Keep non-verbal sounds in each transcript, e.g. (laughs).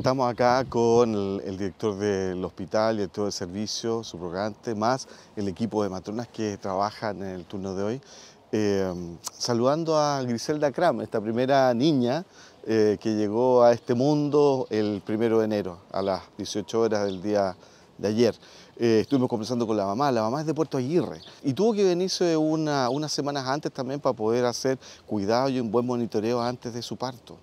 Estamos acá con el, director del hospital, el director de servicio, subrogante, más el equipo de matronas que trabajan en el turno de hoy. Em, saludando a Griselda Kram, esta primera niña eh, que llegó a este mundo el primero de enero, a las 18 horas del día de ayer. Eh, estuvimos conversando con la mamá, la mamá es de Puerto Aguirre y tuvo que venirse una, unas semanas antes también para poder hacer cuidado y un buen monitoreo antes de su parto.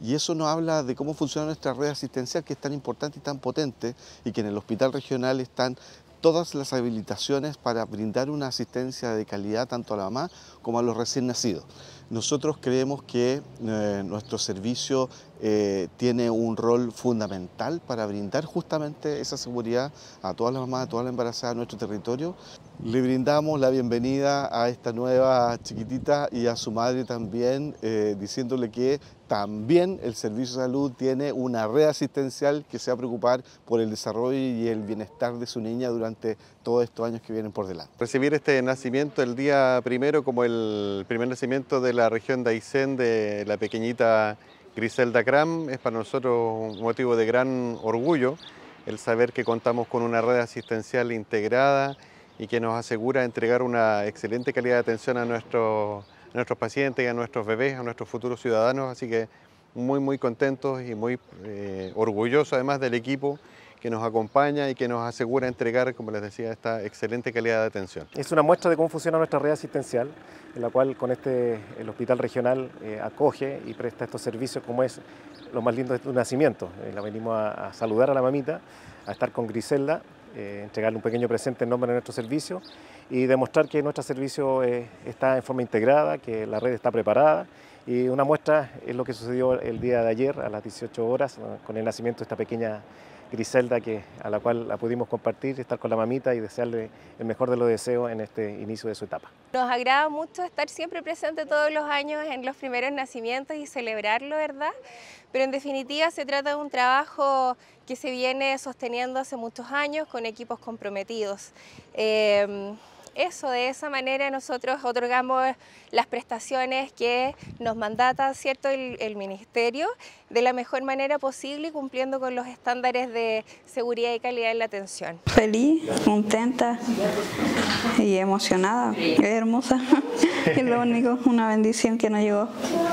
Y eso nos habla de cómo funciona nuestra red asistencial que es tan importante y tan potente y que en el hospital regional están todas las habilitaciones para brindar una asistencia de calidad tanto a la mamá como a los recién nacidos. Nosotros creemos que eh, nuestro servicio eh, tiene un rol fundamental para brindar justamente esa seguridad a todas las mamás, a todas las embarazadas de nuestro territorio. Le brindamos la bienvenida a esta nueva chiquitita y a su madre también, eh, diciéndole que también el Servicio de Salud tiene una red asistencial que se va a preocupar por el desarrollo y el bienestar de su niña durante todos estos años que vienen por delante. Recibir este nacimiento el día primero como el primer nacimiento de la región de Aysén de la pequeñita Griselda Cram es para nosotros un motivo de gran orgullo el saber que contamos con una red asistencial integrada y que nos asegura entregar una excelente calidad de atención a nuestros, pacientes nuestros pacientes, a nuestros bebés, a nuestros futuros ciudadanos. Así que muy, muy contentos y muy eh, orgullosos además del equipo que nos acompaña y que nos asegura entregar, como les decía, esta excelente calidad de atención. Es una muestra de cómo funciona nuestra red asistencial, en la cual con este el hospital regional eh, acoge y presta estos servicios como es lo más lindo de tu este nacimiento. Eh, la venimos a, saludar a la mamita, a estar con Griselda, eh, entregarle un pequeño presente en nombre de nuestro servicio y demostrar que nuestro servicio está en forma integrada, que la red está preparada y una muestra es lo que sucedió el día de ayer a las 18 horas con el nacimiento de esta pequeña Griselda que, a la cual la pudimos compartir, estar con la mamita y desearle el mejor de los deseos en este inicio de su etapa. Nos agrada mucho estar siempre presente todos los años en los primeros nacimientos y celebrarlo, ¿verdad? Pero en definitiva se trata de un trabajo que se viene sosteniendo hace muchos años con equipos comprometidos. Eh, eso, de esa manera nosotros otorgamos las prestaciones que nos mandata ¿cierto? El, Ministerio de la mejor manera posible y cumpliendo con los estándares de seguridad y calidad de la atención. Feliz, contenta y emocionada, hermosa, (laughs) es lo único, una bendición que nos llegó.